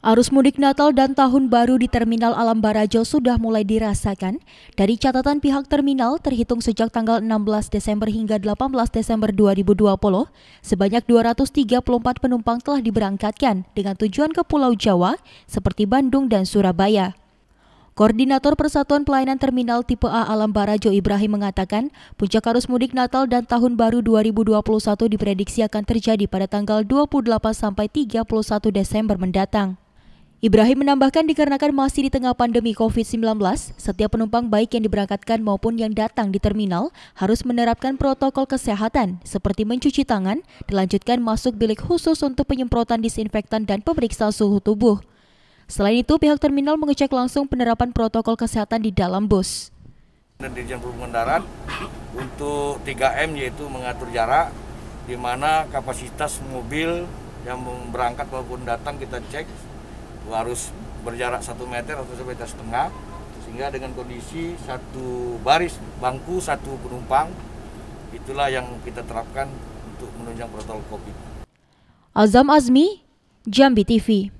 Arus mudik Natal dan Tahun Baru di Terminal Alam Barajo sudah mulai dirasakan. Dari catatan pihak terminal, terhitung sejak tanggal 16 Desember hingga 18 Desember 2020, sebanyak 234 penumpang telah diberangkatkan dengan tujuan ke Pulau Jawa seperti Bandung dan Surabaya. Koordinator Persatuan Pelayanan Terminal Tipe A Alam Barajo Ibrahim mengatakan, puncak arus mudik Natal dan Tahun Baru 2021 diprediksi akan terjadi pada tanggal 28 sampai 31 Desember mendatang. Ibrahim menambahkan dikarenakan masih di tengah pandemi COVID-19, setiap penumpang baik yang diberangkatkan maupun yang datang di terminal harus menerapkan protokol kesehatan seperti mencuci tangan, dilanjutkan masuk bilik khusus untuk penyemprotan disinfektan dan pemeriksaan suhu tubuh. Selain itu, pihak terminal mengecek langsung penerapan protokol kesehatan di dalam bus. Dan Dirjen Perhubungan Darat untuk 3M yaitu mengatur jarak, di mana kapasitas mobil yang berangkat maupun datang kita cek harus berjarak satu meter atau satu meter setengah sehingga dengan kondisi satu baris bangku satu penumpang itulah yang kita terapkan untuk menunjang protokol COVID. Azam Azmi, Jambi TV.